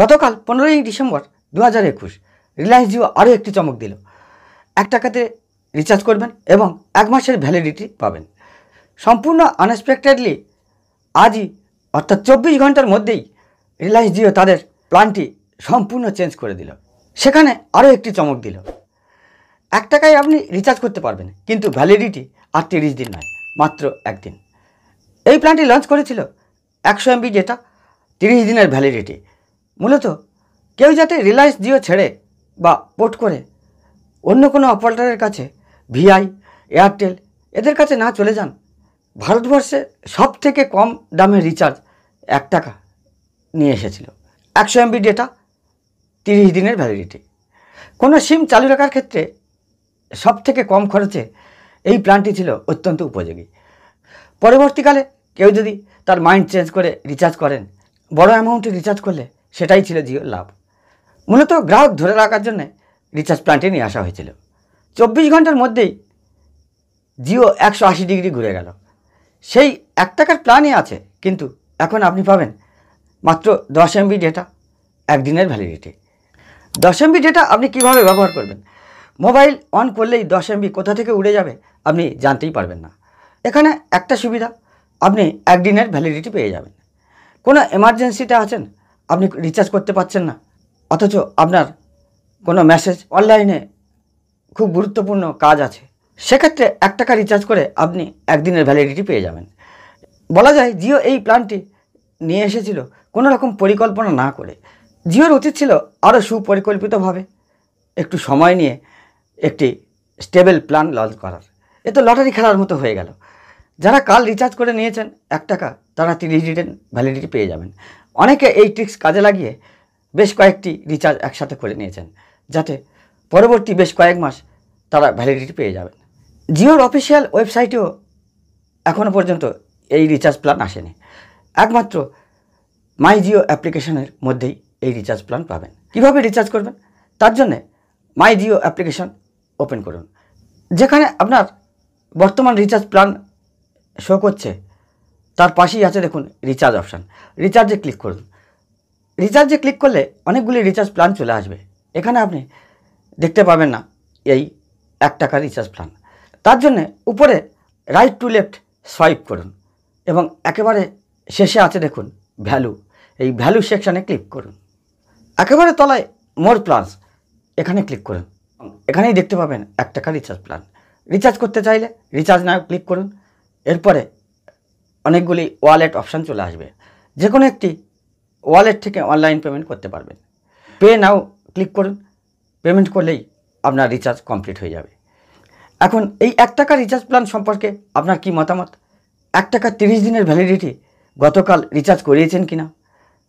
গতকাল পনেরোই ডিসেম্বর দু হাজার একুশ রিলায়েন্স জিও আরও একটি চমক দিল এক টাকাতে রিচার্জ করবেন এবং এক মাসের ভ্যালিডিটি পাবেন সম্পূর্ণ আনএক্সপেক্টেডলি আজই অর্থাৎ চব্বিশ ঘন্টার মধ্যেই রিলায়েন্স জিও তাদের প্ল্যানটি সম্পূর্ণ চেঞ্জ করে দিল সেখানে আরও একটি চমক দিল এক টাকায় আপনি রিচার্জ করতে পারবেন কিন্তু ভ্যালিডিটি আর তিরিশ দিন নয় মাত্র একদিন এই প্ল্যানটি লঞ্চ করেছিল একশো এমবি ডেটা তিরিশ দিনের ভ্যালিডিটি মূলত কেউ যাতে রিলায়েন্স জিও ছেড়ে বা পোর্ট করে অন্য কোনো অপারেটারের কাছে ভিআই এয়ারটেল এদের কাছে না চলে যান ভারতবর্ষে সব থেকে কম দামে রিচার্জ এক টাকা নিয়ে এসেছিল একশো এমবি ডেটা তিরিশ দিনের ভ্যালিডিটি কোনো সিম চালু রাখার ক্ষেত্রে সব থেকে কম খরচে এই প্ল্যানটি ছিল অত্যন্ত উপযোগী পরবর্তীকালে কেউ যদি তার মাইন্ড চেঞ্জ করে রিচার্জ করেন বড় অ্যামাউন্টে রিচার্জ করলে সেটাই ছিল জিওর লাভ মূলত গ্রাহক ধরে রাখার জন্য রিচার্জ প্ল্যান্টে নিয়ে আসা হয়েছিল চব্বিশ ঘন্টার মধ্যেই জিও একশো আশি ডিগ্রি ঘুরে গেল সেই এক টাকার প্ল্যানই আছে কিন্তু এখন আপনি পাবেন মাত্র দশ এমবি ডেটা একদিনের ভ্যালিডিটি দশ এমবি ডেটা আপনি কিভাবে ব্যবহার করবেন মোবাইল অন করলেই দশ এমবি কোথা থেকে উড়ে যাবে আপনি জানতেই পারবেন না এখানে একটা সুবিধা আপনি একদিনের ভ্যালিডিটি পেয়ে যাবেন কোনো এমার্জেন্সিতে আছেন আপনি রিচার্জ করতে পারছেন না অথচ আপনার কোনো মেসেজ অনলাইনে খুব গুরুত্বপূর্ণ কাজ আছে সেক্ষেত্রে এক টাকা রিচার্জ করে আপনি একদিনের ভ্যালিডিটি পেয়ে যাবেন বলা যায় জিও এই প্ল্যানটি নিয়ে এসেছিল কোনো রকম পরিকল্পনা না করে জিওর উচিত ছিল আরও সুপরিকল্পিতভাবে একটু সময় নিয়ে একটি স্টেবল প্ল্যান লঞ্চ করার এ তো লটারি খেলার মতো হয়ে গেল যারা কাল রিচার্জ করে নিয়েছেন এক টাকা তারা তিরিশ দিনের ভ্যালিডিটি পেয়ে যাবেন অনেকে এই ট্রিক্স কাজে লাগিয়ে বেশ কয়েকটি রিচার্জ একসাথে করে নিয়েছেন যাতে পরবর্তী বেশ কয়েক মাস তারা ভ্যালিডিটি পেয়ে যাবেন জিওর অফিসিয়াল ওয়েবসাইটেও এখনও পর্যন্ত এই রিচার্জ প্ল্যান আসেনি একমাত্র মাই জিও অ্যাপ্লিকেশনের মধ্যেই এই রিচার্জ প্ল্যান পাবেন কিভাবে রিচার্জ করবেন তার জন্যে মাই জিও অ্যাপ্লিকেশন ওপেন করুন যেখানে আপনার বর্তমান রিচার্জ প্ল্যান শো করছে তার পাশেই আছে দেখুন রিচার্জ অপশান রিচার্জে ক্লিক করুন রিচার্জে ক্লিক করলে অনেকগুলি রিচার্জ প্ল্যান চলে আসবে এখানে আপনি দেখতে পাবেন না এই এক টাকার রিচার্জ প্ল্যান তার জন্য উপরে রাইট টু লেফট সোয়াইপ করুন এবং একেবারে শেষে আছে দেখুন ভ্যালু এই ভ্যালু সেকশানে ক্লিক করুন একেবারে তলায় মোর প্ল্যানস এখানে ক্লিক করুন এখানেই দেখতে পাবেন এক টাকা রিচার্জ প্ল্যান রিচার্জ করতে চাইলে রিচার্জ না ক্লিক করুন এরপরে অনেকগুলি ওয়ালেট অপশান চলে আসবে যে কোনো একটি ওয়ালেট থেকে অনলাইন পেমেন্ট করতে পারবেন পে নাও ক্লিক করুন পেমেন্ট করলেই আপনার রিচার্জ কমপ্লিট হয়ে যাবে এখন এই এক টাকা রিচার্জ প্ল্যান সম্পর্কে আপনার কি মতামত এক টাকা তিরিশ দিনের ভ্যালিডিটি গতকাল রিচার্জ করিয়েছেন কিনা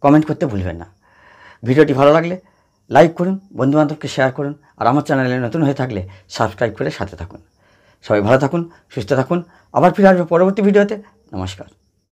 কমেন্ট করতে ভুলবেন না ভিডিওটি ভালো লাগলে লাইক করুন বন্ধুবান্ধবকে শেয়ার করুন আর আমার চ্যানেলে নতুন হয়ে থাকলে সাবস্ক্রাইব করে সাথে থাকুন সবাই ভালো থাকুন সুস্থ থাকুন আবার ফিরে আসবো পরবর্তী ভিডিওতে নমস্কার